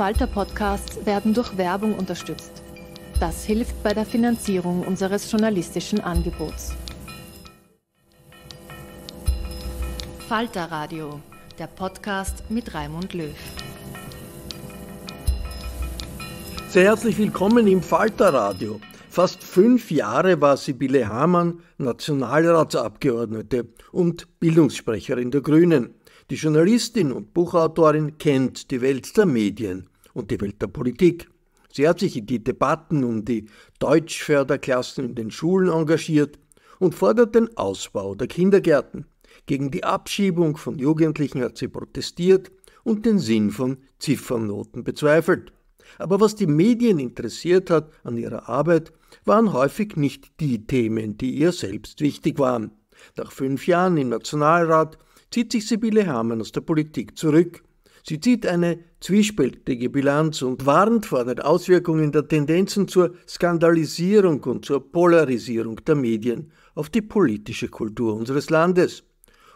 Falter Podcasts werden durch Werbung unterstützt. Das hilft bei der Finanzierung unseres journalistischen Angebots. Falter Radio, der Podcast mit Raimund Löw. Sehr herzlich willkommen im Falter Radio. Fast fünf Jahre war Sibylle Hamann Nationalratsabgeordnete und Bildungssprecherin der Grünen. Die Journalistin und Buchautorin kennt die Welt der Medien und die Welt der Politik. Sie hat sich in die Debatten um die Deutschförderklassen in den Schulen engagiert und fordert den Ausbau der Kindergärten. Gegen die Abschiebung von Jugendlichen hat sie protestiert und den Sinn von Ziffernoten bezweifelt. Aber was die Medien interessiert hat an ihrer Arbeit, waren häufig nicht die Themen, die ihr selbst wichtig waren. Nach fünf Jahren im Nationalrat zieht sich Sibylle Hamann aus der Politik zurück Sie zieht eine zwiespältige Bilanz und warnt vor den Auswirkungen der Tendenzen zur Skandalisierung und zur Polarisierung der Medien auf die politische Kultur unseres Landes.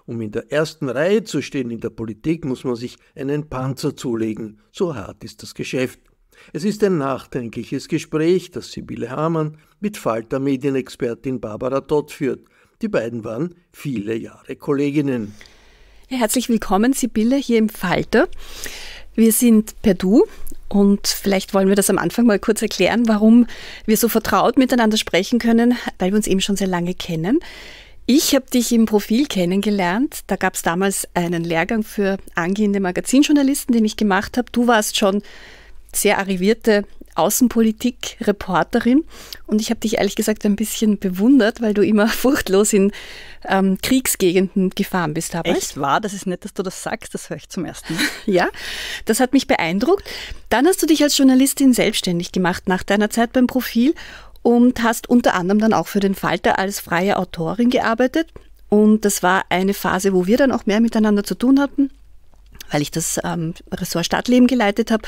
Um in der ersten Reihe zu stehen in der Politik, muss man sich einen Panzer zulegen. So hart ist das Geschäft. Es ist ein nachdenkliches Gespräch, das Sibylle Hamann mit Falter Medienexpertin Barbara Todd führt. Die beiden waren viele Jahre Kolleginnen. Ja, herzlich willkommen, Sibylle, hier im Falter. Wir sind per Du und vielleicht wollen wir das am Anfang mal kurz erklären, warum wir so vertraut miteinander sprechen können, weil wir uns eben schon sehr lange kennen. Ich habe dich im Profil kennengelernt. Da gab es damals einen Lehrgang für angehende Magazinjournalisten, den ich gemacht habe. Du warst schon sehr arrivierte Außenpolitik-Reporterin und ich habe dich ehrlich gesagt ein bisschen bewundert, weil du immer furchtlos in ähm, Kriegsgegenden gefahren bist. Damals. Echt wahr? Das ist nett, dass du das sagst, das höre ich zum ersten Mal. ja, das hat mich beeindruckt. Dann hast du dich als Journalistin selbstständig gemacht nach deiner Zeit beim Profil und hast unter anderem dann auch für den Falter als freie Autorin gearbeitet. Und das war eine Phase, wo wir dann auch mehr miteinander zu tun hatten weil ich das ähm, Ressort Stadtleben geleitet habe.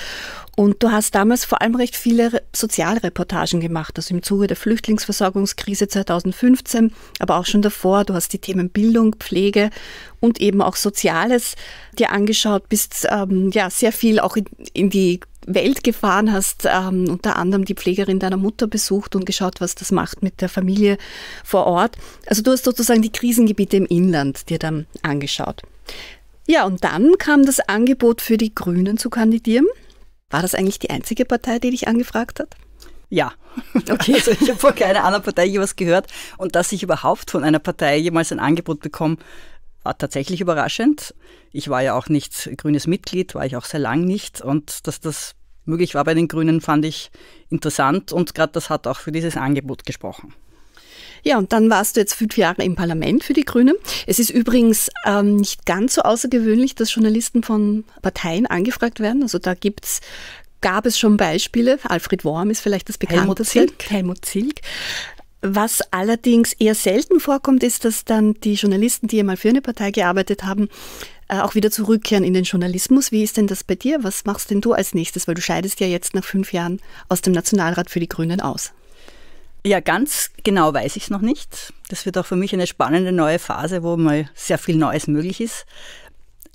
Und du hast damals vor allem recht viele Sozialreportagen gemacht, also im Zuge der Flüchtlingsversorgungskrise 2015, aber auch schon davor. Du hast die Themen Bildung, Pflege und eben auch Soziales dir angeschaut, bist ähm, ja sehr viel auch in, in die Welt gefahren, hast ähm, unter anderem die Pflegerin deiner Mutter besucht und geschaut, was das macht mit der Familie vor Ort. Also du hast sozusagen die Krisengebiete im Inland dir dann angeschaut. Ja, und dann kam das Angebot für die Grünen zu kandidieren. War das eigentlich die einzige Partei, die dich angefragt hat? Ja. Okay. Also ich habe von keiner anderen Partei je was gehört. Und dass ich überhaupt von einer Partei jemals ein Angebot bekomme, war tatsächlich überraschend. Ich war ja auch nicht grünes Mitglied, war ich auch sehr lang nicht. Und dass das möglich war bei den Grünen, fand ich interessant. Und gerade das hat auch für dieses Angebot gesprochen. Ja, und dann warst du jetzt fünf Jahre im Parlament für die Grünen. Es ist übrigens ähm, nicht ganz so außergewöhnlich, dass Journalisten von Parteien angefragt werden. Also da gibt's gab es schon Beispiele. Alfred Worm ist vielleicht das bekannteste. Helmut Zilk. Helmut Zilk. Was allerdings eher selten vorkommt, ist, dass dann die Journalisten, die einmal für eine Partei gearbeitet haben, äh, auch wieder zurückkehren in den Journalismus. Wie ist denn das bei dir? Was machst denn du als nächstes? Weil du scheidest ja jetzt nach fünf Jahren aus dem Nationalrat für die Grünen aus. Ja, ganz genau weiß ich es noch nicht. Das wird auch für mich eine spannende neue Phase, wo mal sehr viel Neues möglich ist.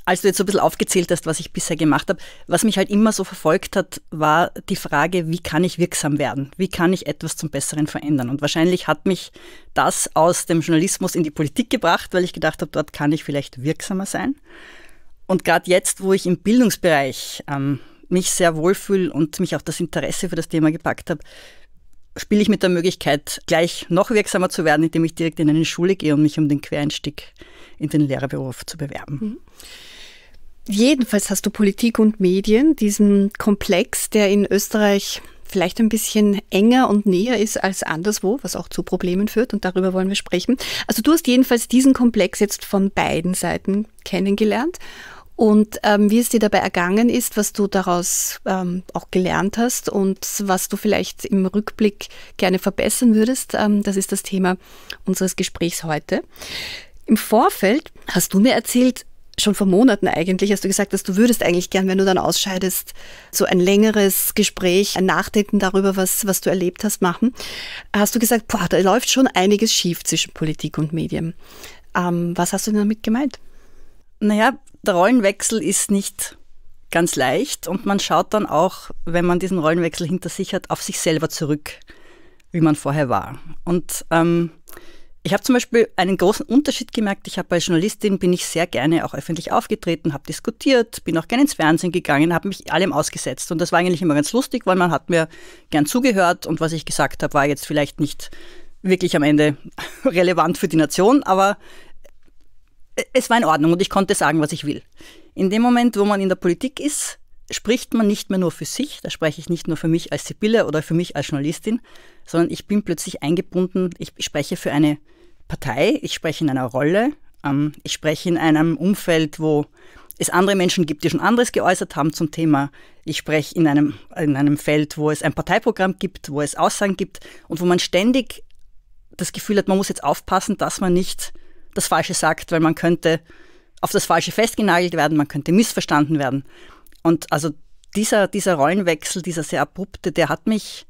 Als du jetzt so ein bisschen aufgezählt hast, was ich bisher gemacht habe, was mich halt immer so verfolgt hat, war die Frage, wie kann ich wirksam werden? Wie kann ich etwas zum Besseren verändern? Und wahrscheinlich hat mich das aus dem Journalismus in die Politik gebracht, weil ich gedacht habe, dort kann ich vielleicht wirksamer sein. Und gerade jetzt, wo ich im Bildungsbereich ähm, mich sehr wohlfühle und mich auch das Interesse für das Thema gepackt habe, spiele ich mit der Möglichkeit, gleich noch wirksamer zu werden, indem ich direkt in eine Schule gehe und mich um den Quereinstieg in den Lehrerberuf zu bewerben. Mhm. Jedenfalls hast du Politik und Medien, diesen Komplex, der in Österreich vielleicht ein bisschen enger und näher ist als anderswo, was auch zu Problemen führt und darüber wollen wir sprechen. Also du hast jedenfalls diesen Komplex jetzt von beiden Seiten kennengelernt und ähm, wie es dir dabei ergangen ist, was du daraus ähm, auch gelernt hast und was du vielleicht im Rückblick gerne verbessern würdest. Ähm, das ist das Thema unseres Gesprächs heute. Im Vorfeld hast du mir erzählt, schon vor Monaten eigentlich, hast du gesagt, dass du würdest eigentlich gern, wenn du dann ausscheidest, so ein längeres Gespräch, ein Nachdenken darüber, was, was du erlebt hast, machen. Hast du gesagt, boah, da läuft schon einiges schief zwischen Politik und Medien. Ähm, was hast du denn damit gemeint? Naja, der Rollenwechsel ist nicht ganz leicht und man schaut dann auch, wenn man diesen Rollenwechsel hinter sich hat, auf sich selber zurück, wie man vorher war. Und ähm, ich habe zum Beispiel einen großen Unterschied gemerkt. Ich habe als Journalistin bin ich sehr gerne auch öffentlich aufgetreten, habe diskutiert, bin auch gerne ins Fernsehen gegangen, habe mich allem ausgesetzt. Und das war eigentlich immer ganz lustig, weil man hat mir gern zugehört und was ich gesagt habe, war jetzt vielleicht nicht wirklich am Ende relevant für die Nation, aber es war in Ordnung und ich konnte sagen, was ich will. In dem Moment, wo man in der Politik ist, spricht man nicht mehr nur für sich, da spreche ich nicht nur für mich als Sibylle oder für mich als Journalistin, sondern ich bin plötzlich eingebunden, ich spreche für eine Partei, ich spreche in einer Rolle, ähm, ich spreche in einem Umfeld, wo es andere Menschen gibt, die schon anderes geäußert haben zum Thema. Ich spreche in einem, in einem Feld, wo es ein Parteiprogramm gibt, wo es Aussagen gibt und wo man ständig das Gefühl hat, man muss jetzt aufpassen, dass man nicht das Falsche sagt, weil man könnte auf das Falsche festgenagelt werden, man könnte missverstanden werden. Und also dieser, dieser Rollenwechsel, dieser sehr abrupte, der hat mich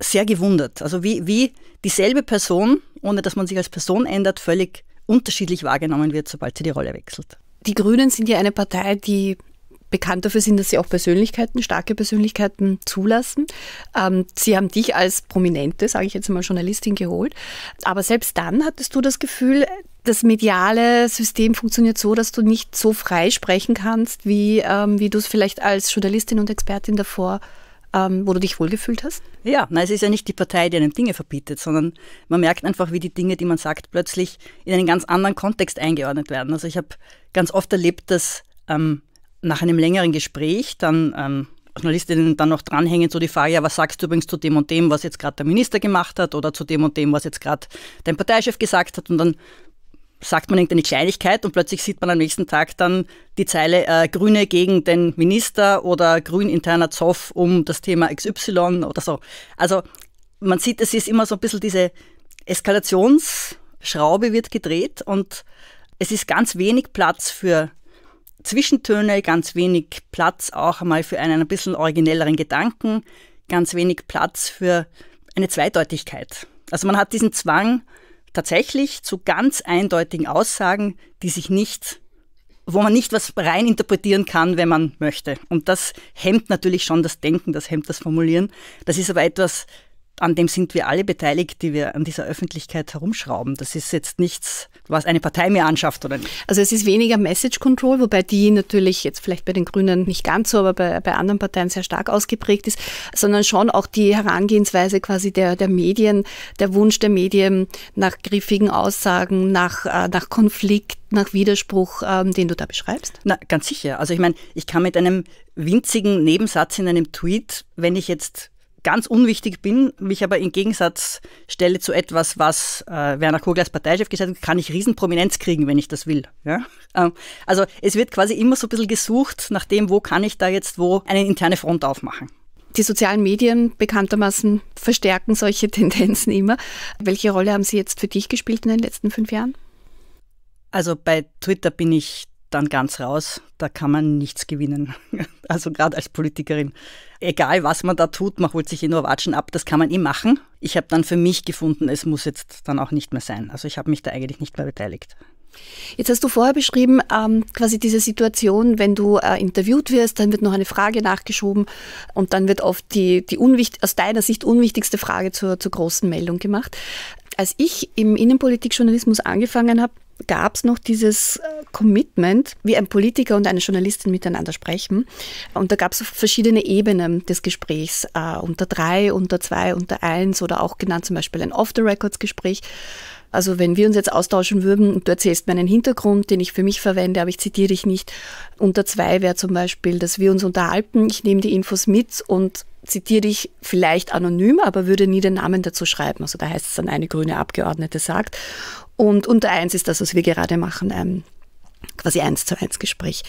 sehr gewundert. Also wie, wie dieselbe Person, ohne dass man sich als Person ändert, völlig unterschiedlich wahrgenommen wird, sobald sie die Rolle wechselt. Die Grünen sind ja eine Partei, die bekannt dafür sind, dass sie auch Persönlichkeiten, starke Persönlichkeiten zulassen. Ähm, sie haben dich als prominente, sage ich jetzt mal, Journalistin geholt. Aber selbst dann hattest du das Gefühl, das mediale System funktioniert so, dass du nicht so frei sprechen kannst, wie, ähm, wie du es vielleicht als Journalistin und Expertin davor ähm, wo du dich wohlgefühlt hast? Ja, na, es ist ja nicht die Partei, die einem Dinge verbietet, sondern man merkt einfach, wie die Dinge, die man sagt, plötzlich in einen ganz anderen Kontext eingeordnet werden. Also ich habe ganz oft erlebt, dass ähm, nach einem längeren Gespräch dann ähm, Journalistinnen dann noch dranhängen, so die Frage, ja, was sagst du übrigens zu dem und dem, was jetzt gerade der Minister gemacht hat oder zu dem und dem, was jetzt gerade dein Parteichef gesagt hat. Und dann sagt man irgendeine Kleinigkeit und plötzlich sieht man am nächsten Tag dann die Zeile äh, Grüne gegen den Minister oder Grün interner Zoff um das Thema XY oder so. Also man sieht, es ist immer so ein bisschen diese Eskalationsschraube wird gedreht und es ist ganz wenig Platz für Zwischentöne, ganz wenig Platz auch einmal für einen ein bisschen originelleren Gedanken, ganz wenig Platz für eine Zweideutigkeit. Also man hat diesen Zwang, tatsächlich zu ganz eindeutigen Aussagen, die sich nicht wo man nicht was rein interpretieren kann, wenn man möchte. Und das hemmt natürlich schon das Denken, das hemmt das Formulieren. Das ist aber etwas, an dem sind wir alle beteiligt, die wir an dieser Öffentlichkeit herumschrauben. Das ist jetzt nichts, was eine Partei mir anschafft oder nicht. Also es ist weniger Message Control, wobei die natürlich jetzt vielleicht bei den Grünen nicht ganz so, aber bei, bei anderen Parteien sehr stark ausgeprägt ist, sondern schon auch die Herangehensweise quasi der, der Medien, der Wunsch der Medien nach griffigen Aussagen, nach, äh, nach Konflikt, nach Widerspruch, ähm, den du da beschreibst? Na, ganz sicher. Also ich meine, ich kann mit einem winzigen Nebensatz in einem Tweet, wenn ich jetzt ganz unwichtig bin, mich aber im Gegensatz stelle zu etwas, was äh, Werner Kogler als Parteichef gesagt hat, kann ich Riesenprominenz kriegen, wenn ich das will. Ja? Ähm, also es wird quasi immer so ein bisschen gesucht nach dem, wo kann ich da jetzt wo eine interne Front aufmachen. Die sozialen Medien bekanntermaßen verstärken solche Tendenzen immer. Welche Rolle haben sie jetzt für dich gespielt in den letzten fünf Jahren? Also bei Twitter bin ich dann ganz raus, da kann man nichts gewinnen. Also gerade als Politikerin. Egal, was man da tut, man holt sich eh nur Watschen ab, das kann man eh machen. Ich habe dann für mich gefunden, es muss jetzt dann auch nicht mehr sein. Also ich habe mich da eigentlich nicht mehr beteiligt. Jetzt hast du vorher beschrieben, ähm, quasi diese Situation, wenn du äh, interviewt wirst, dann wird noch eine Frage nachgeschoben und dann wird oft die, die aus deiner Sicht unwichtigste Frage zur, zur großen Meldung gemacht. Als ich im Innenpolitikjournalismus angefangen habe, gab es noch dieses äh, Commitment, wie ein Politiker und eine Journalistin miteinander sprechen. Und da gab es verschiedene Ebenen des Gesprächs, äh, unter drei, unter zwei, unter eins oder auch genannt zum Beispiel ein Off-the-Records-Gespräch. Also wenn wir uns jetzt austauschen würden du erzählst meinen Hintergrund, den ich für mich verwende, aber ich zitiere dich nicht. Unter zwei wäre zum Beispiel, dass wir uns unterhalten, ich nehme die Infos mit und zitiere dich vielleicht anonym, aber würde nie den Namen dazu schreiben. Also da heißt es dann, eine grüne Abgeordnete sagt. Und unter eins ist das, was wir gerade machen, ein ähm, quasi eins zu eins Gespräch.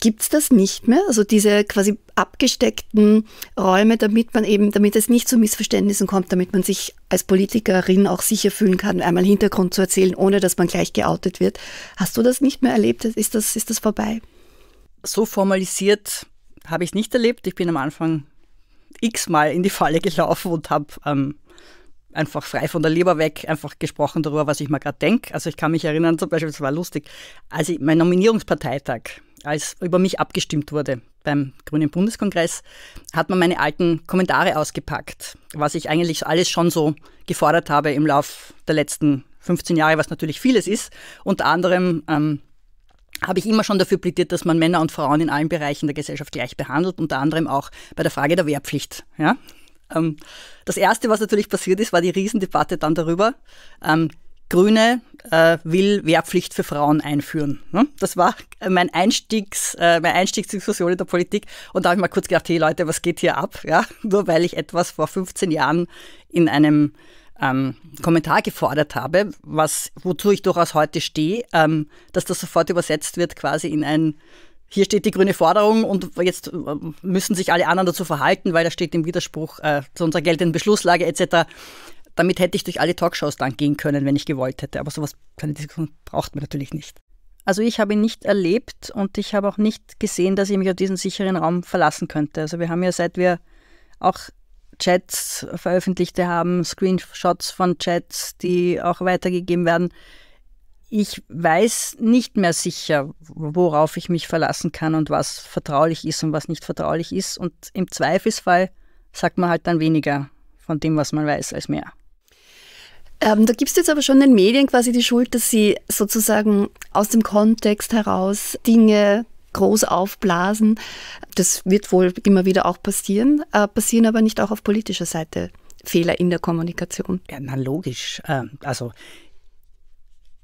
Gibt es das nicht mehr? Also diese quasi abgesteckten Räume, damit man eben, damit es nicht zu Missverständnissen kommt, damit man sich als Politikerin auch sicher fühlen kann, einmal Hintergrund zu erzählen, ohne dass man gleich geoutet wird. Hast du das nicht mehr erlebt? Ist das, ist das vorbei? So formalisiert habe ich es nicht erlebt. Ich bin am Anfang x-mal in die Falle gelaufen und habe ähm, einfach frei von der Leber weg, einfach gesprochen darüber, was ich mir gerade denke. Also ich kann mich erinnern, zum Beispiel, es war lustig, als ich, mein Nominierungsparteitag, als über mich abgestimmt wurde beim Grünen Bundeskongress, hat man meine alten Kommentare ausgepackt, was ich eigentlich alles schon so gefordert habe im Lauf der letzten 15 Jahre, was natürlich vieles ist. Unter anderem ähm, habe ich immer schon dafür plädiert, dass man Männer und Frauen in allen Bereichen der Gesellschaft gleich behandelt, unter anderem auch bei der Frage der Wehrpflicht. Ja? Ähm, das Erste, was natürlich passiert ist, war die Riesendebatte dann darüber. Ähm, Grüne äh, will Wehrpflicht für Frauen einführen. Ne? Das war mein Einstiegs, äh, meine Einstiegsdiskussion in der Politik. Und da habe ich mal kurz gedacht, hey Leute, was geht hier ab? Ja? Nur weil ich etwas vor 15 Jahren in einem ähm, Kommentar gefordert habe, was, wozu ich durchaus heute stehe, ähm, dass das sofort übersetzt wird quasi in ein hier steht die grüne Forderung und jetzt äh, müssen sich alle anderen dazu verhalten, weil das steht im Widerspruch äh, zu unserer geltenden Beschlusslage etc. Damit hätte ich durch alle Talkshows dann gehen können, wenn ich gewollt hätte. Aber sowas, keine Diskussion, braucht man natürlich nicht. Also ich habe ihn nicht erlebt und ich habe auch nicht gesehen, dass ich mich auf diesen sicheren Raum verlassen könnte. Also wir haben ja, seit wir auch Chats veröffentlicht haben, Screenshots von Chats, die auch weitergegeben werden, ich weiß nicht mehr sicher, worauf ich mich verlassen kann und was vertraulich ist und was nicht vertraulich ist. Und im Zweifelsfall sagt man halt dann weniger von dem, was man weiß, als mehr. Ähm, da gibt es jetzt aber schon den Medien quasi die Schuld, dass sie sozusagen aus dem Kontext heraus Dinge groß aufblasen. Das wird wohl immer wieder auch passieren, äh, passieren aber nicht auch auf politischer Seite Fehler in der Kommunikation. Ja, na logisch. Ähm, also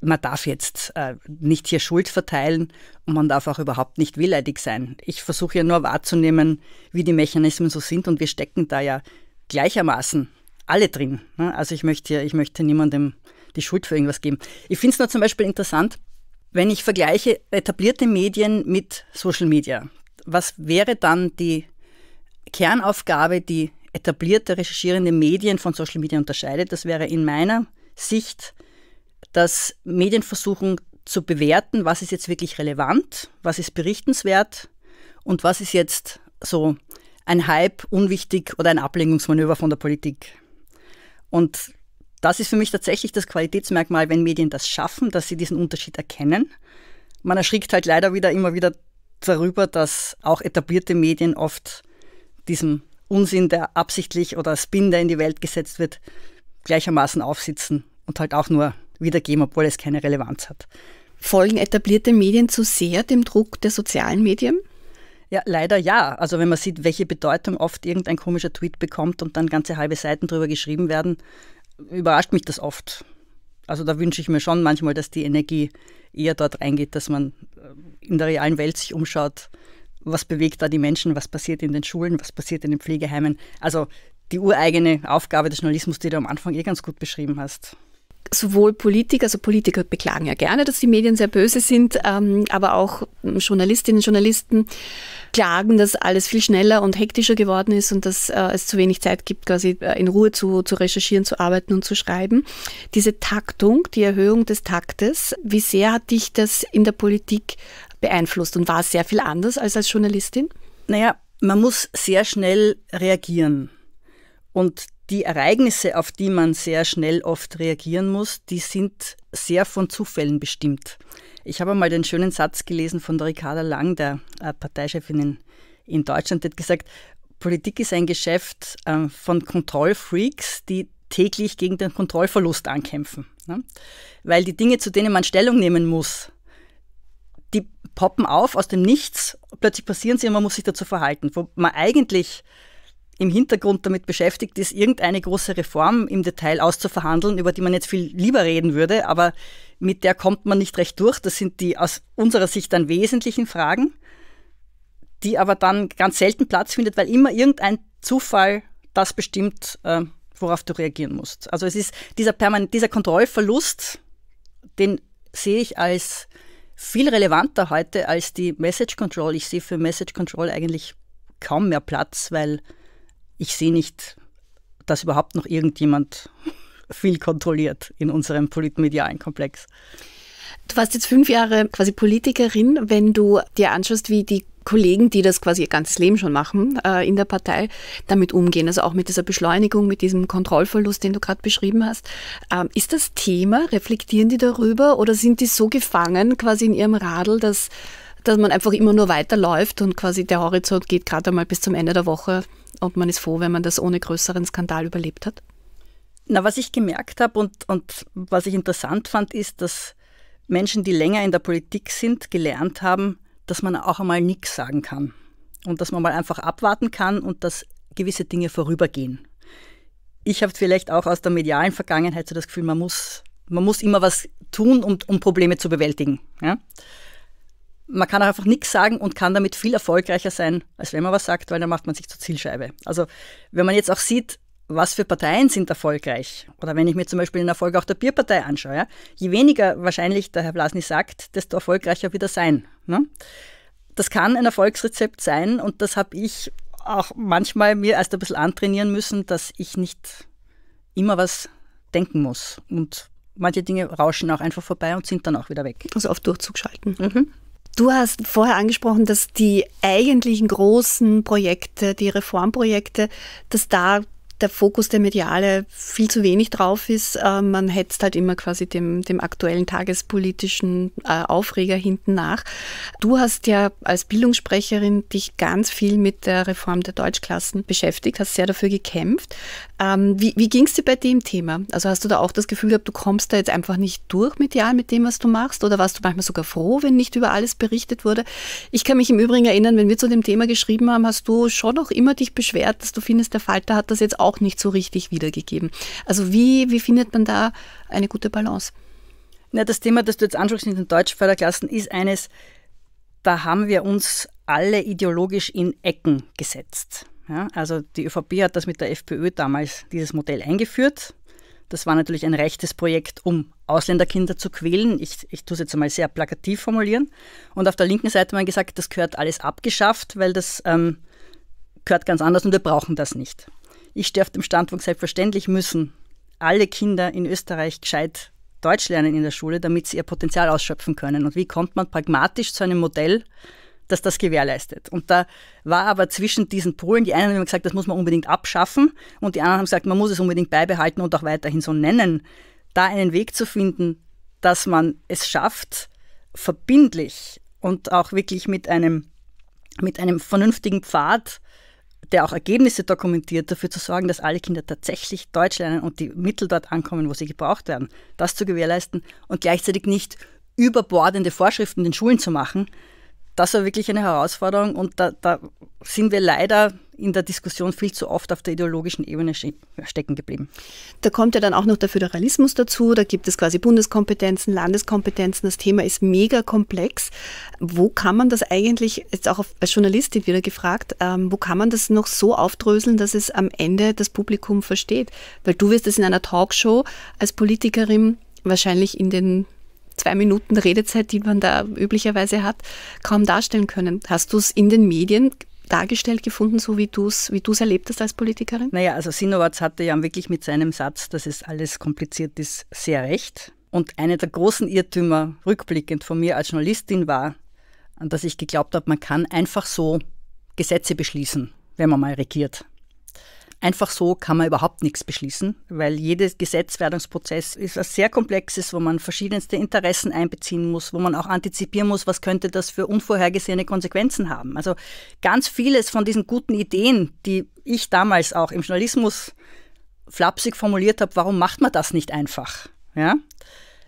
man darf jetzt äh, nicht hier Schuld verteilen und man darf auch überhaupt nicht wehleidig sein. Ich versuche ja nur wahrzunehmen, wie die Mechanismen so sind und wir stecken da ja gleichermaßen alle drin. Ne? Also ich möchte, ich möchte niemandem die Schuld für irgendwas geben. Ich finde es nur zum Beispiel interessant, wenn ich vergleiche etablierte Medien mit Social Media. Was wäre dann die Kernaufgabe, die etablierte recherchierende Medien von Social Media unterscheidet? Das wäre in meiner Sicht, dass Medien versuchen zu bewerten, was ist jetzt wirklich relevant, was ist berichtenswert und was ist jetzt so ein Hype, unwichtig oder ein Ablenkungsmanöver von der Politik. Und das ist für mich tatsächlich das Qualitätsmerkmal, wenn Medien das schaffen, dass sie diesen Unterschied erkennen. Man erschrickt halt leider wieder immer wieder darüber, dass auch etablierte Medien oft diesem Unsinn, der absichtlich oder Spin, der in die Welt gesetzt wird, gleichermaßen aufsitzen und halt auch nur wiedergeben, obwohl es keine Relevanz hat. Folgen etablierte Medien zu sehr dem Druck der sozialen Medien? Ja, leider ja. Also wenn man sieht, welche Bedeutung oft irgendein komischer Tweet bekommt und dann ganze halbe Seiten darüber geschrieben werden, überrascht mich das oft. Also da wünsche ich mir schon manchmal, dass die Energie eher dort reingeht, dass man äh, in der realen Welt sich umschaut, was bewegt da die Menschen, was passiert in den Schulen, was passiert in den Pflegeheimen. Also die ureigene Aufgabe des Journalismus, die du am Anfang eh ganz gut beschrieben hast sowohl Politiker, also Politiker beklagen ja gerne, dass die Medien sehr böse sind, ähm, aber auch Journalistinnen und Journalisten klagen, dass alles viel schneller und hektischer geworden ist und dass äh, es zu wenig Zeit gibt, quasi äh, in Ruhe zu, zu recherchieren, zu arbeiten und zu schreiben. Diese Taktung, die Erhöhung des Taktes, wie sehr hat dich das in der Politik beeinflusst und war es sehr viel anders als als Journalistin? Naja, man muss sehr schnell reagieren. Und die Ereignisse, auf die man sehr schnell oft reagieren muss, die sind sehr von Zufällen bestimmt. Ich habe mal den schönen Satz gelesen von der Ricarda Lang, der äh, Parteichefin in, in Deutschland, die hat gesagt, Politik ist ein Geschäft ähm, von Kontrollfreaks, die täglich gegen den Kontrollverlust ankämpfen. Ne? Weil die Dinge, zu denen man Stellung nehmen muss, die poppen auf aus dem Nichts, plötzlich passieren sie und man muss sich dazu verhalten. Wo man eigentlich im Hintergrund damit beschäftigt ist, irgendeine große Reform im Detail auszuverhandeln, über die man jetzt viel lieber reden würde, aber mit der kommt man nicht recht durch. Das sind die aus unserer Sicht dann wesentlichen Fragen, die aber dann ganz selten Platz findet, weil immer irgendein Zufall das bestimmt, äh, worauf du reagieren musst. Also es ist dieser, permanent, dieser Kontrollverlust, den sehe ich als viel relevanter heute als die Message Control. Ich sehe für Message Control eigentlich kaum mehr Platz, weil ich sehe nicht, dass überhaupt noch irgendjemand viel kontrolliert in unserem politmedialen Komplex. Du warst jetzt fünf Jahre quasi Politikerin. Wenn du dir anschaust, wie die Kollegen, die das quasi ihr ganzes Leben schon machen äh, in der Partei, damit umgehen, also auch mit dieser Beschleunigung, mit diesem Kontrollverlust, den du gerade beschrieben hast. Ähm, ist das Thema? Reflektieren die darüber oder sind die so gefangen quasi in ihrem Radl, dass, dass man einfach immer nur weiterläuft und quasi der Horizont geht gerade einmal bis zum Ende der Woche und man ist froh, wenn man das ohne größeren Skandal überlebt hat? Na, was ich gemerkt habe und, und was ich interessant fand, ist, dass Menschen, die länger in der Politik sind, gelernt haben, dass man auch einmal nichts sagen kann und dass man mal einfach abwarten kann und dass gewisse Dinge vorübergehen. Ich habe vielleicht auch aus der medialen Vergangenheit so das Gefühl, man muss, man muss immer was tun, um, um Probleme zu bewältigen. Ja? man kann auch einfach nichts sagen und kann damit viel erfolgreicher sein, als wenn man was sagt, weil dann macht man sich zur Zielscheibe. Also wenn man jetzt auch sieht, was für Parteien sind erfolgreich, oder wenn ich mir zum Beispiel den Erfolg auch der Bierpartei anschaue, je weniger wahrscheinlich der Herr Blasny sagt, desto erfolgreicher wird er sein. Ne? Das kann ein Erfolgsrezept sein und das habe ich auch manchmal mir erst ein bisschen antrainieren müssen, dass ich nicht immer was denken muss und manche Dinge rauschen auch einfach vorbei und sind dann auch wieder weg. Also auf Durchzug schalten. Mhm. Du hast vorher angesprochen, dass die eigentlichen großen Projekte, die Reformprojekte, dass da der Fokus der Mediale viel zu wenig drauf ist. Äh, man hetzt halt immer quasi dem, dem aktuellen tagespolitischen äh, Aufreger hinten nach. Du hast ja als Bildungssprecherin dich ganz viel mit der Reform der Deutschklassen beschäftigt, hast sehr dafür gekämpft. Ähm, wie wie ging es dir bei dem Thema? Also hast du da auch das Gefühl gehabt, du kommst da jetzt einfach nicht durch medial mit dem, was du machst? Oder warst du manchmal sogar froh, wenn nicht über alles berichtet wurde? Ich kann mich im Übrigen erinnern, wenn wir zu dem Thema geschrieben haben, hast du schon auch immer dich beschwert, dass du findest, der Falter hat das jetzt auch nicht so richtig wiedergegeben. Also wie, wie findet man da eine gute Balance? Na, das Thema, das du jetzt ansprichst in den Deutschförderklassen, ist eines, da haben wir uns alle ideologisch in Ecken gesetzt. Ja, also die ÖVP hat das mit der FPÖ damals dieses Modell eingeführt. Das war natürlich ein rechtes Projekt, um Ausländerkinder zu quälen. Ich, ich tue es jetzt einmal sehr plakativ formulieren. Und auf der linken Seite haben wir gesagt, das gehört alles abgeschafft, weil das ähm, gehört ganz anders und wir brauchen das nicht. Ich stehe auf dem Standpunkt, selbstverständlich müssen alle Kinder in Österreich gescheit Deutsch lernen in der Schule, damit sie ihr Potenzial ausschöpfen können. Und wie kommt man pragmatisch zu einem Modell, dass das gewährleistet. Und da war aber zwischen diesen Polen, die einen haben gesagt, das muss man unbedingt abschaffen und die anderen haben gesagt, man muss es unbedingt beibehalten und auch weiterhin so nennen, da einen Weg zu finden, dass man es schafft, verbindlich und auch wirklich mit einem, mit einem vernünftigen Pfad der auch Ergebnisse dokumentiert, dafür zu sorgen, dass alle Kinder tatsächlich Deutsch lernen und die Mittel dort ankommen, wo sie gebraucht werden, das zu gewährleisten und gleichzeitig nicht überbordende Vorschriften in den Schulen zu machen, das war wirklich eine Herausforderung und da, da, sind wir leider in der Diskussion viel zu oft auf der ideologischen Ebene stecken geblieben. Da kommt ja dann auch noch der Föderalismus dazu, da gibt es quasi Bundeskompetenzen, Landeskompetenzen, das Thema ist mega komplex. Wo kann man das eigentlich, jetzt auch als Journalistin wieder gefragt, ähm, wo kann man das noch so aufdröseln, dass es am Ende das Publikum versteht? Weil du wirst es in einer Talkshow als Politikerin wahrscheinlich in den zwei Minuten Redezeit, die man da üblicherweise hat, kaum darstellen können. Hast du es in den Medien dargestellt gefunden, so wie du es wie erlebt hast als Politikerin? Naja, also Sinowatz hatte ja wirklich mit seinem Satz, dass es alles kompliziert ist, sehr recht. Und einer der großen Irrtümer rückblickend von mir als Journalistin war, dass ich geglaubt habe, man kann einfach so Gesetze beschließen, wenn man mal regiert. Einfach so kann man überhaupt nichts beschließen, weil jedes Gesetzwerdungsprozess ist was sehr komplexes, wo man verschiedenste Interessen einbeziehen muss, wo man auch antizipieren muss, was könnte das für unvorhergesehene Konsequenzen haben. Also ganz vieles von diesen guten Ideen, die ich damals auch im Journalismus flapsig formuliert habe, warum macht man das nicht einfach? Ja?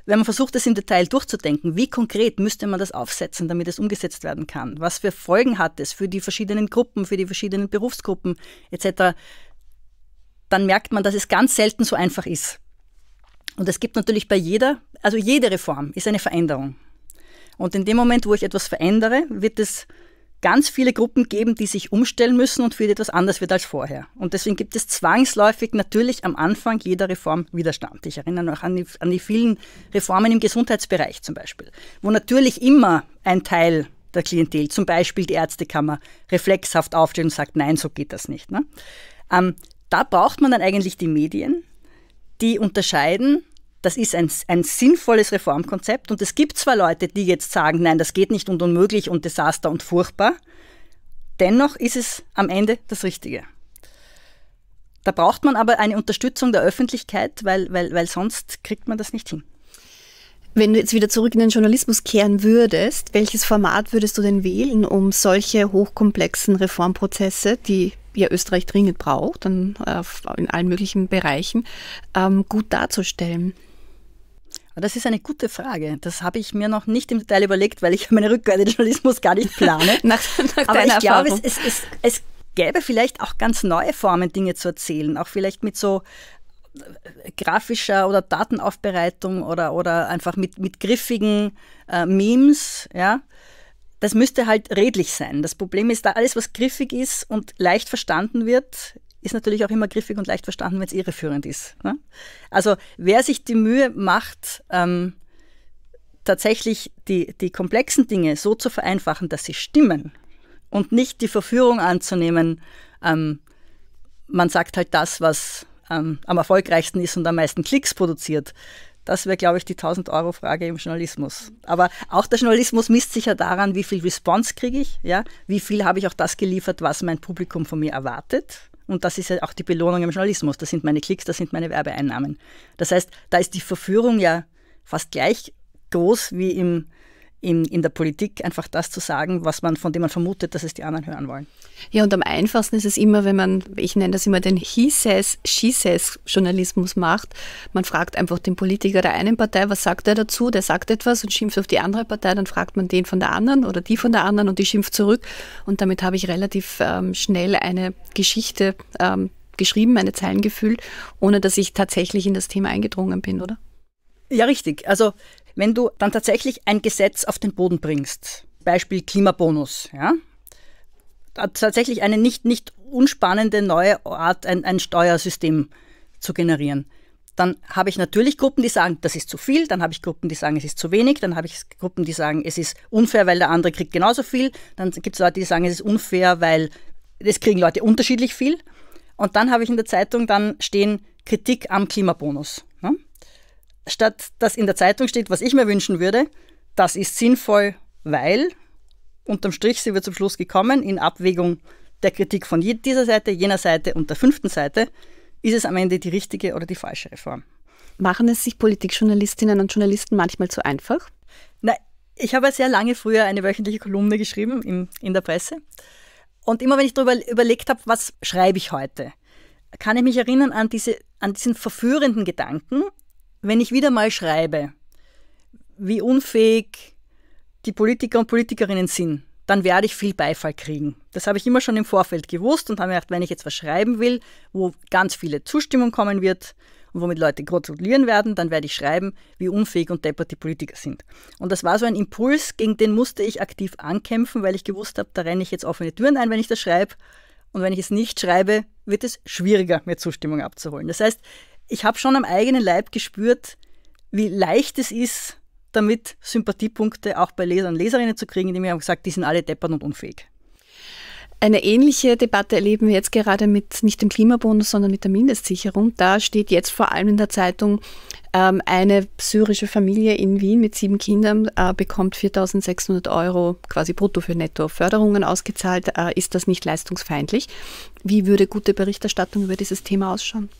wenn man versucht, das im Detail durchzudenken, wie konkret müsste man das aufsetzen, damit es umgesetzt werden kann? Was für Folgen hat es für die verschiedenen Gruppen, für die verschiedenen Berufsgruppen etc.? dann merkt man, dass es ganz selten so einfach ist. Und es gibt natürlich bei jeder, also jede Reform ist eine Veränderung. Und in dem Moment, wo ich etwas verändere, wird es ganz viele Gruppen geben, die sich umstellen müssen und für die etwas anders wird als vorher. Und deswegen gibt es zwangsläufig natürlich am Anfang jeder Reform Widerstand. Ich erinnere noch an die, an die vielen Reformen im Gesundheitsbereich zum Beispiel, wo natürlich immer ein Teil der Klientel, zum Beispiel die Ärztekammer, reflexhaft aufsteht und sagt, nein, so geht das nicht. Ne? Ähm, da braucht man dann eigentlich die Medien, die unterscheiden, das ist ein, ein sinnvolles Reformkonzept und es gibt zwar Leute, die jetzt sagen, nein, das geht nicht und unmöglich und Desaster und furchtbar, dennoch ist es am Ende das Richtige. Da braucht man aber eine Unterstützung der Öffentlichkeit, weil, weil, weil sonst kriegt man das nicht hin. Wenn du jetzt wieder zurück in den Journalismus kehren würdest, welches Format würdest du denn wählen, um solche hochkomplexen Reformprozesse, die ja Österreich dringend braucht, dann äh, in allen möglichen Bereichen, ähm, gut darzustellen? Das ist eine gute Frage. Das habe ich mir noch nicht im Detail überlegt, weil ich meine Rückkehr in den Journalismus gar nicht plane. nach, nach Aber ich Erfahrung. glaube, es, es, es gäbe vielleicht auch ganz neue Formen, Dinge zu erzählen. Auch vielleicht mit so äh, grafischer oder Datenaufbereitung oder, oder einfach mit, mit griffigen äh, Memes, ja das müsste halt redlich sein. Das Problem ist da, alles, was griffig ist und leicht verstanden wird, ist natürlich auch immer griffig und leicht verstanden, wenn es irreführend ist. Ne? Also wer sich die Mühe macht, ähm, tatsächlich die, die komplexen Dinge so zu vereinfachen, dass sie stimmen und nicht die Verführung anzunehmen, ähm, man sagt halt das, was ähm, am erfolgreichsten ist und am meisten Klicks produziert, das wäre, glaube ich, die 1000-Euro-Frage im Journalismus. Aber auch der Journalismus misst sich ja daran, wie viel Response kriege ich, ja? wie viel habe ich auch das geliefert, was mein Publikum von mir erwartet. Und das ist ja auch die Belohnung im Journalismus. Das sind meine Klicks, das sind meine Werbeeinnahmen. Das heißt, da ist die Verführung ja fast gleich groß wie im in, in der Politik einfach das zu sagen, was man, von dem man vermutet, dass es die anderen hören wollen. Ja, und am einfachsten ist es immer, wenn man, ich nenne das immer den He says, She says Journalismus macht. Man fragt einfach den Politiker der einen Partei, was sagt er dazu? Der sagt etwas und schimpft auf die andere Partei, dann fragt man den von der anderen oder die von der anderen und die schimpft zurück. Und damit habe ich relativ ähm, schnell eine Geschichte ähm, geschrieben, meine Zeilen gefüllt, ohne dass ich tatsächlich in das Thema eingedrungen bin, oder? Ja, richtig. Also wenn du dann tatsächlich ein Gesetz auf den Boden bringst, Beispiel Klimabonus, ja, tatsächlich eine nicht, nicht unspannende neue Art, ein, ein Steuersystem zu generieren. Dann habe ich natürlich Gruppen, die sagen, das ist zu viel, dann habe ich Gruppen, die sagen, es ist zu wenig, dann habe ich Gruppen, die sagen, es ist unfair, weil der andere kriegt genauso viel, dann gibt es Leute, die sagen, es ist unfair, weil es kriegen Leute unterschiedlich viel. Und dann habe ich in der Zeitung dann stehen Kritik am Klimabonus. Ne? statt dass in der Zeitung steht, was ich mir wünschen würde, das ist sinnvoll, weil unterm Strich sind wir zum Schluss gekommen, in Abwägung der Kritik von dieser Seite, jener Seite und der fünften Seite, ist es am Ende die richtige oder die falsche Reform. Machen es sich Politikjournalistinnen und Journalisten manchmal zu einfach? Na, ich habe sehr lange früher eine wöchentliche Kolumne geschrieben in, in der Presse. Und immer wenn ich darüber überlegt habe, was schreibe ich heute, kann ich mich erinnern an, diese, an diesen verführenden Gedanken, wenn ich wieder mal schreibe, wie unfähig die Politiker und Politikerinnen sind, dann werde ich viel Beifall kriegen. Das habe ich immer schon im Vorfeld gewusst und habe mir gedacht, wenn ich jetzt was schreiben will, wo ganz viele Zustimmung kommen wird und womit Leute gratulieren werden, dann werde ich schreiben, wie unfähig und deppert die Politiker sind. Und das war so ein Impuls, gegen den musste ich aktiv ankämpfen, weil ich gewusst habe, da renne ich jetzt offene Türen ein, wenn ich das schreibe. Und wenn ich es nicht schreibe, wird es schwieriger, mir Zustimmung abzuholen. Das heißt, ich habe schon am eigenen Leib gespürt, wie leicht es ist, damit Sympathiepunkte auch bei Lesern und Leserinnen zu kriegen, indem wir haben gesagt, die sind alle deppern und unfähig. Eine ähnliche Debatte erleben wir jetzt gerade mit nicht dem Klimabonus, sondern mit der Mindestsicherung. Da steht jetzt vor allem in der Zeitung, ähm, eine syrische Familie in Wien mit sieben Kindern äh, bekommt 4.600 Euro quasi brutto für netto Förderungen ausgezahlt. Äh, ist das nicht leistungsfeindlich? Wie würde gute Berichterstattung über dieses Thema ausschauen?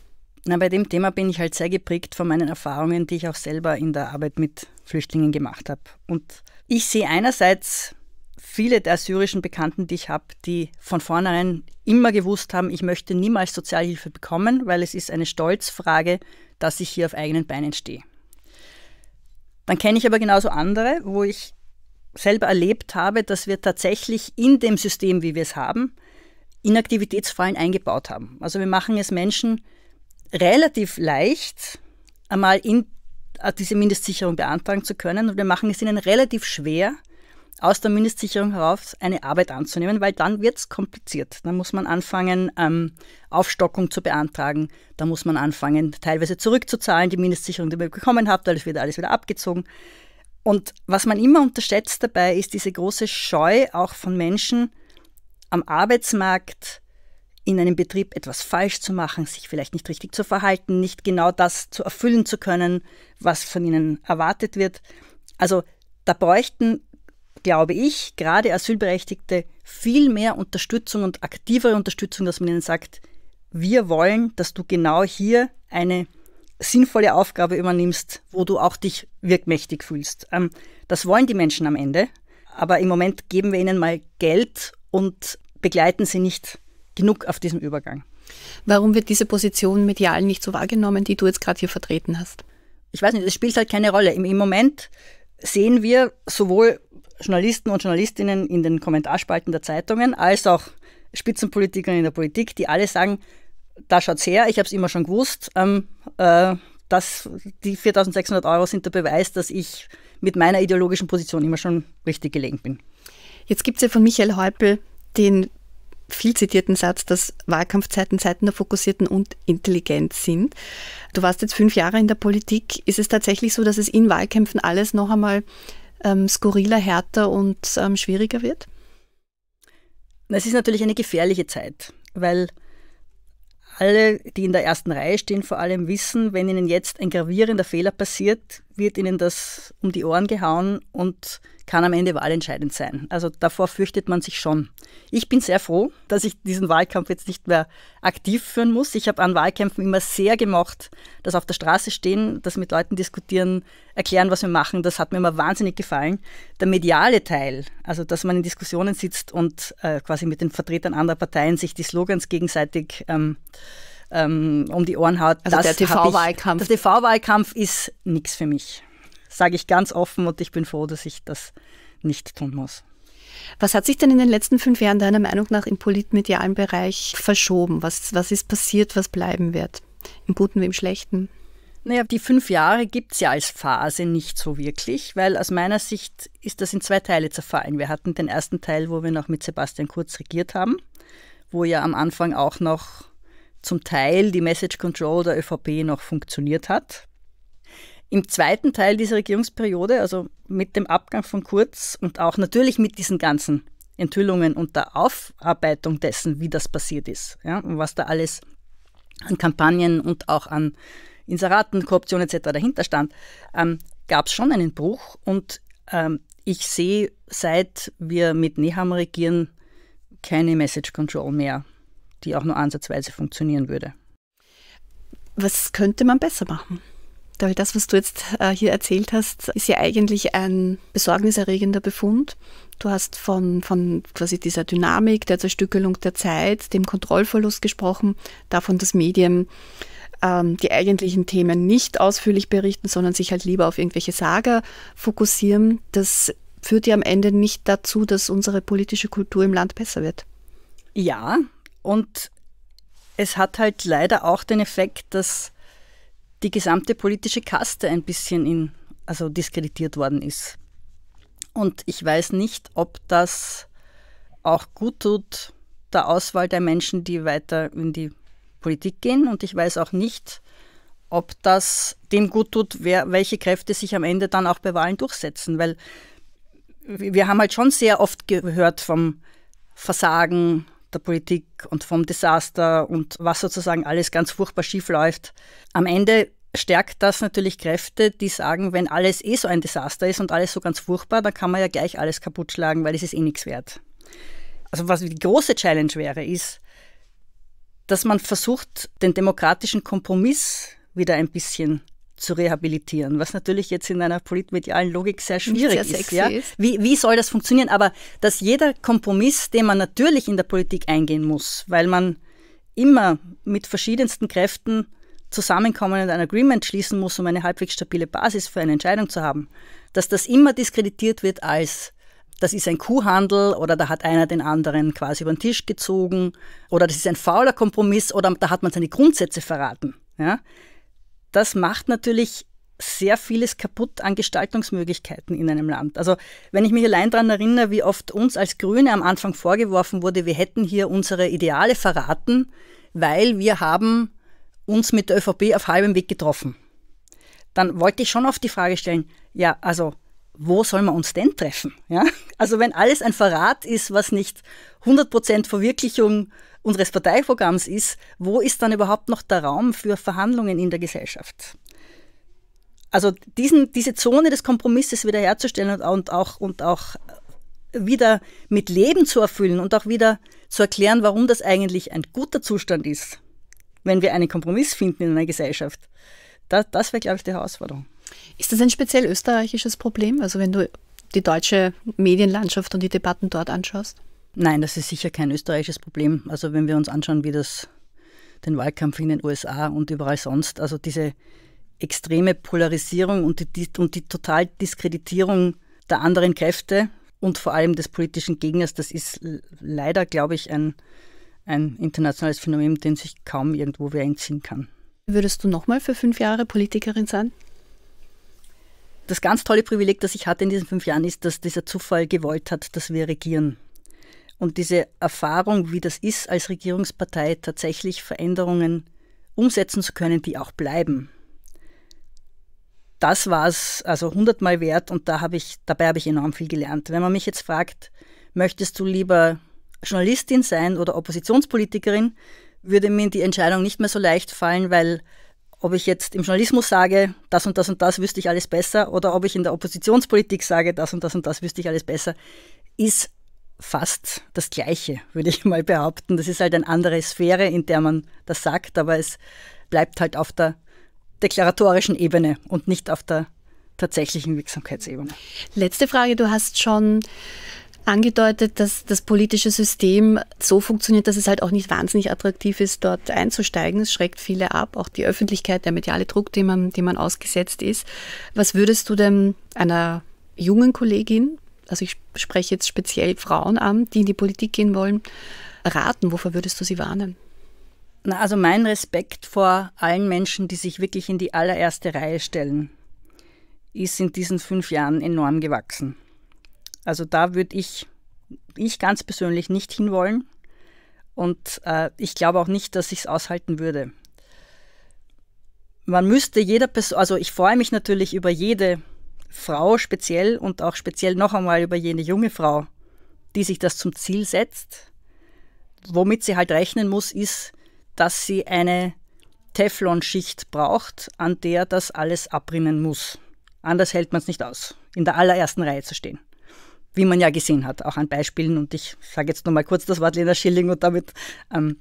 Na, bei dem Thema bin ich halt sehr geprägt von meinen Erfahrungen, die ich auch selber in der Arbeit mit Flüchtlingen gemacht habe. Und ich sehe einerseits viele der syrischen Bekannten, die ich habe, die von vornherein immer gewusst haben, ich möchte niemals Sozialhilfe bekommen, weil es ist eine Stolzfrage, dass ich hier auf eigenen Beinen stehe. Dann kenne ich aber genauso andere, wo ich selber erlebt habe, dass wir tatsächlich in dem System, wie wir es haben, Inaktivitätsfallen eingebaut haben. Also wir machen es Menschen relativ leicht, einmal in, äh, diese Mindestsicherung beantragen zu können. Und wir machen es ihnen relativ schwer, aus der Mindestsicherung heraus eine Arbeit anzunehmen, weil dann wird es kompliziert. Dann muss man anfangen, ähm, Aufstockung zu beantragen. Dann muss man anfangen, teilweise zurückzuzahlen, die Mindestsicherung, die man bekommen hat, weil es wird alles wieder abgezogen. Und was man immer unterschätzt dabei, ist diese große Scheu auch von Menschen am Arbeitsmarkt in einem Betrieb etwas falsch zu machen, sich vielleicht nicht richtig zu verhalten, nicht genau das zu erfüllen zu können, was von ihnen erwartet wird. Also da bräuchten, glaube ich, gerade Asylberechtigte viel mehr Unterstützung und aktivere Unterstützung, dass man ihnen sagt, wir wollen, dass du genau hier eine sinnvolle Aufgabe übernimmst, wo du auch dich wirkmächtig fühlst. Ähm, das wollen die Menschen am Ende, aber im Moment geben wir ihnen mal Geld und begleiten sie nicht genug auf diesem Übergang. Warum wird diese Position medial nicht so wahrgenommen, die du jetzt gerade hier vertreten hast? Ich weiß nicht, das spielt halt keine Rolle. Im, Im, Moment sehen wir sowohl Journalisten und Journalistinnen in den Kommentarspalten der Zeitungen als auch Spitzenpolitiker in der Politik, die alle sagen, da schaut's her, ich habe es immer schon gewusst, ähm, äh, dass die 4600 Euro sind der Beweis, dass ich mit meiner ideologischen Position immer schon richtig gelegen bin. Jetzt gibt es ja von Michael Häupl den viel zitierten Satz, dass Wahlkampfzeiten Zeiten der fokussierten und intelligent sind. Du warst jetzt fünf Jahre in der Politik. Ist es tatsächlich so, dass es in Wahlkämpfen alles noch einmal ähm, skurriler, härter und ähm, schwieriger wird? Es ist natürlich eine gefährliche Zeit, weil alle, die in der ersten Reihe stehen, vor allem wissen, wenn ihnen jetzt ein gravierender Fehler passiert, wird ihnen das um die Ohren gehauen und kann am Ende wahlentscheidend sein. Also davor fürchtet man sich schon. Ich bin sehr froh, dass ich diesen Wahlkampf jetzt nicht mehr aktiv führen muss. Ich habe an Wahlkämpfen immer sehr gemocht, dass auf der Straße stehen, das mit Leuten diskutieren, erklären, was wir machen. Das hat mir immer wahnsinnig gefallen. Der mediale Teil, also dass man in Diskussionen sitzt und äh, quasi mit den Vertretern anderer Parteien sich die Slogans gegenseitig ähm, ähm, um die Ohren haut. Also der TV-Wahlkampf. Der TV-Wahlkampf ist nichts für mich sage ich ganz offen und ich bin froh, dass ich das nicht tun muss. Was hat sich denn in den letzten fünf Jahren deiner Meinung nach im politmedialen Bereich verschoben? Was, was ist passiert, was bleiben wird? Im Guten wie im Schlechten? Naja, die fünf Jahre gibt es ja als Phase nicht so wirklich, weil aus meiner Sicht ist das in zwei Teile zerfallen. Wir hatten den ersten Teil, wo wir noch mit Sebastian Kurz regiert haben, wo ja am Anfang auch noch zum Teil die Message Control der ÖVP noch funktioniert hat. Im zweiten Teil dieser Regierungsperiode, also mit dem Abgang von Kurz und auch natürlich mit diesen ganzen Enthüllungen und der Aufarbeitung dessen, wie das passiert ist ja, und was da alles an Kampagnen und auch an Inseraten, Korruption etc. dahinter stand, ähm, gab es schon einen Bruch. Und ähm, ich sehe, seit wir mit Neham regieren, keine Message Control mehr, die auch nur ansatzweise funktionieren würde. Was könnte man besser machen? Weil das, was du jetzt äh, hier erzählt hast, ist ja eigentlich ein besorgniserregender Befund. Du hast von, von quasi dieser Dynamik, der Zerstückelung der Zeit, dem Kontrollverlust gesprochen, davon, dass Medien ähm, die eigentlichen Themen nicht ausführlich berichten, sondern sich halt lieber auf irgendwelche Sager fokussieren. Das führt ja am Ende nicht dazu, dass unsere politische Kultur im Land besser wird. Ja, und es hat halt leider auch den Effekt, dass die gesamte politische Kaste ein bisschen in, also diskreditiert worden ist. Und ich weiß nicht, ob das auch gut tut der Auswahl der Menschen, die weiter in die Politik gehen. Und ich weiß auch nicht, ob das dem gut tut, wer, welche Kräfte sich am Ende dann auch bei Wahlen durchsetzen. Weil wir haben halt schon sehr oft gehört vom Versagen der Politik und vom Desaster und was sozusagen alles ganz furchtbar schief läuft. Am Ende stärkt das natürlich Kräfte, die sagen, wenn alles eh so ein Desaster ist und alles so ganz furchtbar, dann kann man ja gleich alles kaputt schlagen, weil es ist eh nichts wert. Also was die große Challenge wäre, ist, dass man versucht, den demokratischen Kompromiss wieder ein bisschen zu rehabilitieren, was natürlich jetzt in einer politmedialen Logik sehr schwierig sehr ist. Ja? Wie, wie soll das funktionieren? Aber dass jeder Kompromiss, den man natürlich in der Politik eingehen muss, weil man immer mit verschiedensten Kräften zusammenkommen und ein Agreement schließen muss, um eine halbwegs stabile Basis für eine Entscheidung zu haben, dass das immer diskreditiert wird als das ist ein Kuhhandel oder da hat einer den anderen quasi über den Tisch gezogen oder das ist ein fauler Kompromiss oder da hat man seine Grundsätze verraten. Ja? das macht natürlich sehr vieles kaputt an Gestaltungsmöglichkeiten in einem Land. Also wenn ich mich allein daran erinnere, wie oft uns als Grüne am Anfang vorgeworfen wurde, wir hätten hier unsere Ideale verraten, weil wir haben uns mit der ÖVP auf halbem Weg getroffen. Dann wollte ich schon oft die Frage stellen, ja, also wo soll man uns denn treffen? Ja? Also wenn alles ein Verrat ist, was nicht 100% Verwirklichung unseres Parteiprogramms ist, wo ist dann überhaupt noch der Raum für Verhandlungen in der Gesellschaft? Also diesen, diese Zone des Kompromisses wiederherzustellen und, auch, und auch wieder mit Leben zu erfüllen und auch wieder zu erklären, warum das eigentlich ein guter Zustand ist, wenn wir einen Kompromiss finden in einer Gesellschaft, das, das wäre, glaube ich, die Herausforderung. Ist das ein speziell österreichisches Problem? Also wenn du die deutsche Medienlandschaft und die Debatten dort anschaust? Nein, das ist sicher kein österreichisches Problem. Also wenn wir uns anschauen, wie das den Wahlkampf in den USA und überall sonst, also diese extreme Polarisierung und die, und die total Diskreditierung der anderen Kräfte und vor allem des politischen Gegners, das ist leider, glaube ich, ein, ein internationales Phänomen, dem sich kaum irgendwo wer entziehen kann. Würdest du nochmal für fünf Jahre Politikerin sein? das ganz tolle Privileg, das ich hatte in diesen fünf Jahren, ist, dass dieser Zufall gewollt hat, dass wir regieren. Und diese Erfahrung, wie das ist, als Regierungspartei tatsächlich Veränderungen umsetzen zu können, die auch bleiben. Das war es also hundertmal wert und da hab ich, dabei habe ich enorm viel gelernt. Wenn man mich jetzt fragt, möchtest du lieber Journalistin sein oder Oppositionspolitikerin, würde mir die Entscheidung nicht mehr so leicht fallen, weil ob ich jetzt im Journalismus sage, das und das und das wüsste ich alles besser, oder ob ich in der Oppositionspolitik sage, das und das und das wüsste ich alles besser, ist fast das Gleiche, würde ich mal behaupten. Das ist halt eine andere Sphäre, in der man das sagt, aber es bleibt halt auf der deklaratorischen Ebene und nicht auf der tatsächlichen Wirksamkeitsebene. Letzte Frage, du hast schon angedeutet, dass das politische System so funktioniert, dass es halt auch nicht wahnsinnig attraktiv ist, dort einzusteigen. Es schreckt viele ab, auch die Öffentlichkeit, der mediale Druck, dem man, dem man ausgesetzt ist. Was würdest du denn einer jungen Kollegin, also ich spreche jetzt speziell Frauen an, die in die Politik gehen wollen, raten? Wovor würdest du sie warnen? Na, also mein Respekt vor allen Menschen, die sich wirklich in die allererste Reihe stellen, ist in diesen fünf Jahren enorm gewachsen. Also da würde ich, ich ganz persönlich nicht hinwollen. Und äh, ich glaube auch nicht, dass ich es aushalten würde. Man müsste jeder Person, also ich freue mich natürlich über jede Frau speziell und auch speziell noch einmal über jene junge Frau, die sich das zum Ziel setzt. Womit sie halt rechnen muss, ist, dass sie eine Teflonschicht braucht, an der das alles abrinnen muss. Anders hält man es nicht aus, in der allerersten Reihe zu stehen wie man ja gesehen hat, auch an Beispielen. Und ich sage jetzt nochmal kurz das Wort Lena Schilling und damit ähm,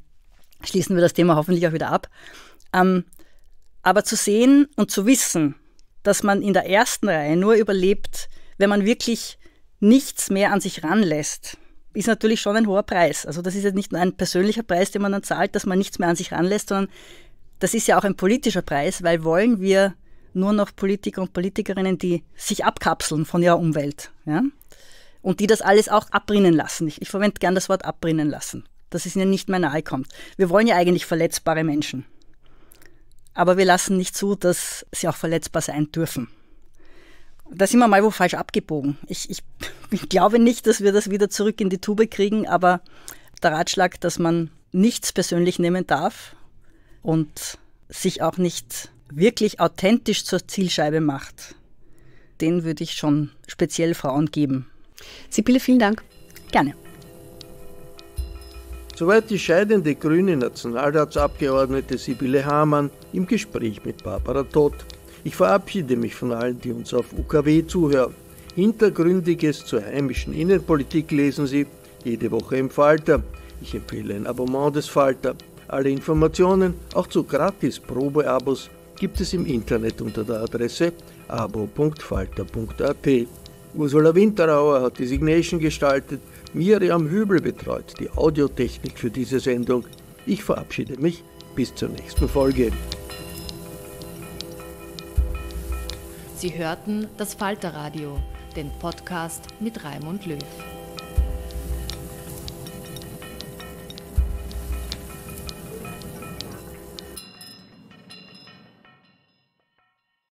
schließen wir das Thema hoffentlich auch wieder ab. Ähm, aber zu sehen und zu wissen, dass man in der ersten Reihe nur überlebt, wenn man wirklich nichts mehr an sich ranlässt, ist natürlich schon ein hoher Preis. Also das ist jetzt nicht nur ein persönlicher Preis, den man dann zahlt, dass man nichts mehr an sich ranlässt, sondern das ist ja auch ein politischer Preis, weil wollen wir nur noch Politiker und Politikerinnen, die sich abkapseln von ihrer Umwelt. Ja? und die das alles auch abbrennen lassen. Ich, ich verwende gern das Wort abbrennen lassen, dass es ihnen nicht mehr nahe kommt. Wir wollen ja eigentlich verletzbare Menschen. Aber wir lassen nicht zu, dass sie auch verletzbar sein dürfen. Da sind wir mal wo falsch abgebogen. Ich, ich, ich glaube nicht, dass wir das wieder zurück in die Tube kriegen, aber der Ratschlag, dass man nichts persönlich nehmen darf und sich auch nicht wirklich authentisch zur Zielscheibe macht, den würde ich schon speziell Frauen geben. Sibylle, vielen Dank. Gerne. Soweit die scheidende grüne Nationalratsabgeordnete Sibylle Hamann im Gespräch mit Barbara Todt. Ich verabschiede mich von allen, die uns auf UKW zuhören. Hintergründiges zur heimischen Innenpolitik lesen Sie jede Woche im Falter. Ich empfehle ein Abonnement des Falter. Alle Informationen, auch zu Gratis-Probeabos, gibt es im Internet unter der Adresse abo.falter.at. Ursula Winterauer hat die Signation gestaltet, Miriam Hübel betreut die Audiotechnik für diese Sendung. Ich verabschiede mich bis zur nächsten Folge. Sie hörten das Falterradio, den Podcast mit Raimund Löw.